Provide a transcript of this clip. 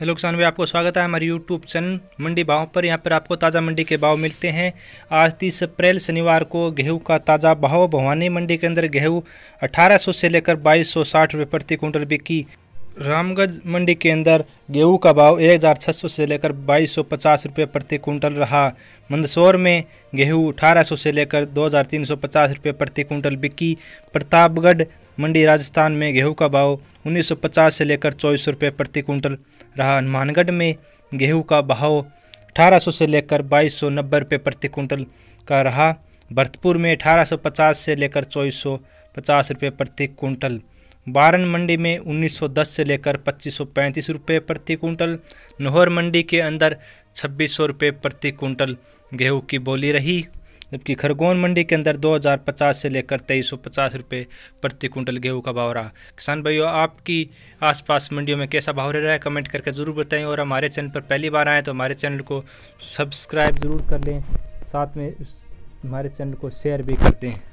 hello किसान भाई आपको स्वागत है हमारे यूट्यूब चैनल मंडी भाव पर यहाँ पर आपको ताज़ा मंडी के भाव मिलते हैं आज तीस अप्रैल शनिवार को गेहूं का ताज़ा भाव भवानी मंडी के अंदर गेहूं 1800 से लेकर 2260 रुपए प्रति क्विंटल बिकी रामगंज मंडी के अंदर गेहूं का भाव 1600 से लेकर 2250 रुपए प्रति क्विंटल रहा मंदसौर में गेहूं 1800 से लेकर 2350 रुपए प्रति क्विंटल बिकी प्रतापगढ़ मंडी राजस्थान में गेहूं का भाव 1950 से लेकर चौबीस रुपये प्रति कुंटल रहा हनुमानगढ़ में गेहूं का भाव 1800 से लेकर बाईस सौ रुपये प्रति कुंटल का रहा भरतपुर में 1850 से लेकर चौबीस सौ रुपये प्रति कुंटल बारन मंडी में 1910 से लेकर पैंतीस रुपये प्रति कुंटल नोहर मंडी के अंदर सौ रुपये प्रति कुंटल गेहूँ की बोली रही जबकि खरगोन मंडी के अंदर 2050 से लेकर तेईस सौ रुपये प्रति क्विंटल गेहूं का भाव रहा किसान भाइयों आपकी आसपास मंडियों में कैसा भाव रह रहा है कमेंट करके ज़रूर बताएं और हमारे चैनल पर पहली बार आएँ तो हमारे चैनल को सब्सक्राइब ज़रूर कर लें साथ में हमारे चैनल को शेयर भी कर दें